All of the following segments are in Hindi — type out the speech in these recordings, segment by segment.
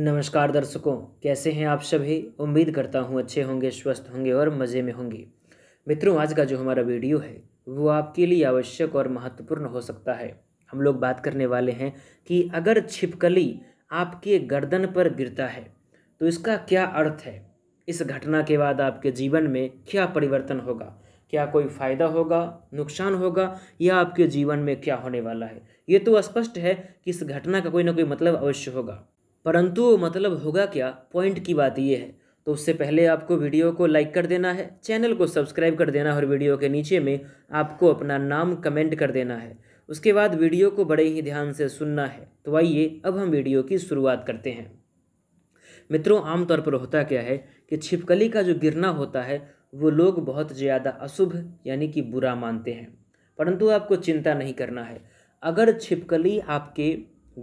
नमस्कार दर्शकों कैसे हैं आप सभी उम्मीद करता हूं अच्छे होंगे स्वस्थ होंगे और मज़े में होंगे मित्रों आज का जो हमारा वीडियो है वो आपके लिए आवश्यक और महत्वपूर्ण हो सकता है हम लोग बात करने वाले हैं कि अगर छिपकली आपके गर्दन पर गिरता है तो इसका क्या अर्थ है इस घटना के बाद आपके जीवन में क्या परिवर्तन होगा क्या कोई फ़ायदा होगा नुकसान होगा या आपके जीवन में क्या होने वाला है ये तो स्पष्ट है कि इस घटना का कोई ना कोई मतलब अवश्य होगा परंतु मतलब होगा क्या पॉइंट की बात ये है तो उससे पहले आपको वीडियो को लाइक कर देना है चैनल को सब्सक्राइब कर देना है और वीडियो के नीचे में आपको अपना नाम कमेंट कर देना है उसके बाद वीडियो को बड़े ही ध्यान से सुनना है तो आइए अब हम वीडियो की शुरुआत करते हैं मित्रों आमतौर पर होता क्या है कि छिपकली का जो गिरना होता है वो लोग बहुत ज़्यादा अशुभ यानी कि बुरा मानते हैं परंतु आपको चिंता नहीं करना है अगर छिपकली आपके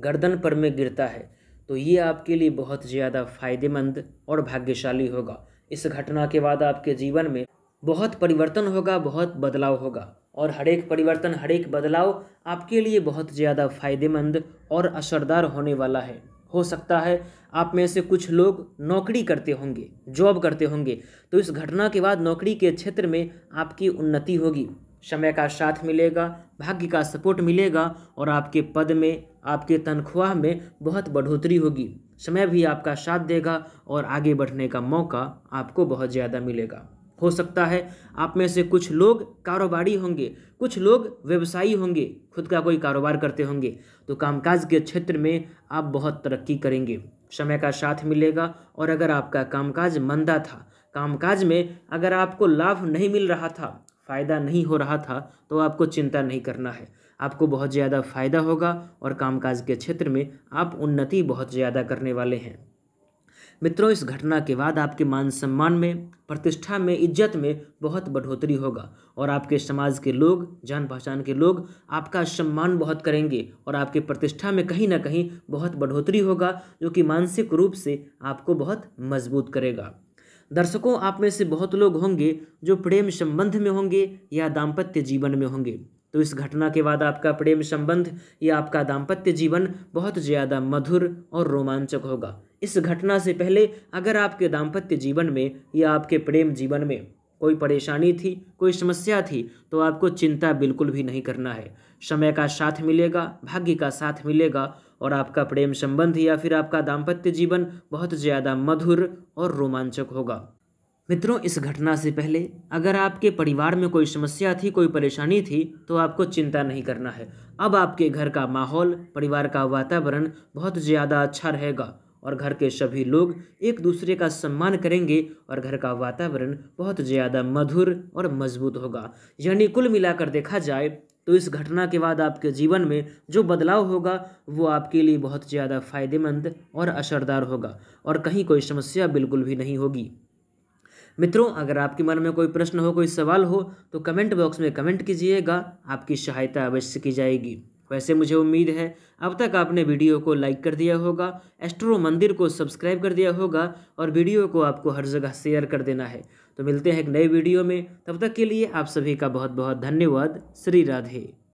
गर्दन पर में गिरता है तो ये आपके लिए बहुत ज़्यादा फायदेमंद और भाग्यशाली होगा इस घटना के बाद आपके जीवन में बहुत परिवर्तन होगा बहुत बदलाव होगा और हर एक परिवर्तन हर एक बदलाव आपके लिए बहुत ज़्यादा फायदेमंद और असरदार होने वाला है हो सकता है आप में से कुछ लोग नौकरी करते होंगे जॉब करते होंगे तो इस घटना के बाद नौकरी के क्षेत्र में आपकी उन्नति होगी समय का साथ मिलेगा भाग्य का सपोर्ट मिलेगा और आपके पद में आपके तनख्वाह में बहुत बढ़ोतरी होगी समय भी आपका साथ देगा और आगे बढ़ने का मौका आपको बहुत ज़्यादा मिलेगा हो सकता है आप में से कुछ लोग कारोबारी होंगे कुछ लोग व्यवसायी होंगे खुद का कोई कारोबार करते होंगे तो कामकाज के क्षेत्र में आप बहुत तरक्की करेंगे समय का साथ मिलेगा और अगर आपका कामकाज मंदा था कामकाज में अगर आपको लाभ नहीं मिल रहा था फ़ायदा नहीं हो रहा था तो आपको चिंता नहीं करना है आपको बहुत ज़्यादा फ़ायदा होगा और कामकाज के क्षेत्र में आप उन्नति बहुत ज़्यादा करने वाले हैं मित्रों इस घटना के बाद आपके मान सम्मान में प्रतिष्ठा में इज्जत में बहुत बढ़ोतरी होगा और आपके समाज के लोग जान पहचान के लोग आपका सम्मान बहुत करेंगे और आपके प्रतिष्ठा में कहीं ना कहीं बहुत बढ़ोतरी होगा जो कि मानसिक रूप से आपको बहुत मजबूत करेगा दर्शकों आप में से बहुत लोग होंगे जो प्रेम संबंध में होंगे या दाम्पत्य जीवन में होंगे तो इस घटना के बाद आपका प्रेम संबंध या आपका दाम्पत्य जीवन बहुत ज़्यादा मधुर और रोमांचक होगा इस घटना से पहले अगर आपके दाम्पत्य जीवन में या आपके प्रेम जीवन में कोई परेशानी थी कोई समस्या थी तो आपको चिंता बिल्कुल भी नहीं करना है समय का साथ मिलेगा भाग्य का साथ मिलेगा और आपका प्रेम संबंध या फिर आपका दाम्पत्य जीवन बहुत ज़्यादा मधुर और रोमांचक होगा मित्रों इस घटना से पहले अगर आपके परिवार में कोई समस्या थी कोई परेशानी थी तो आपको चिंता नहीं करना है अब आपके घर का माहौल परिवार का वातावरण बहुत ज़्यादा अच्छा रहेगा और घर के सभी लोग एक दूसरे का सम्मान करेंगे और घर का वातावरण बहुत ज़्यादा मधुर और मजबूत होगा यानी कुल मिलाकर देखा जाए तो इस घटना के बाद आपके जीवन में जो बदलाव होगा वो आपके लिए बहुत ज़्यादा फायदेमंद और असरदार होगा और कहीं कोई समस्या बिल्कुल भी नहीं होगी मित्रों अगर आपके मन में कोई प्रश्न हो कोई सवाल हो तो कमेंट बॉक्स में कमेंट कीजिएगा आपकी सहायता अवश्य की जाएगी वैसे मुझे उम्मीद है अब तक आपने वीडियो को लाइक कर दिया होगा एस्ट्रो मंदिर को सब्सक्राइब कर दिया होगा और वीडियो को आपको हर जगह शेयर कर देना है तो मिलते हैं एक नए वीडियो में तब तक के लिए आप सभी का बहुत बहुत धन्यवाद श्री राधे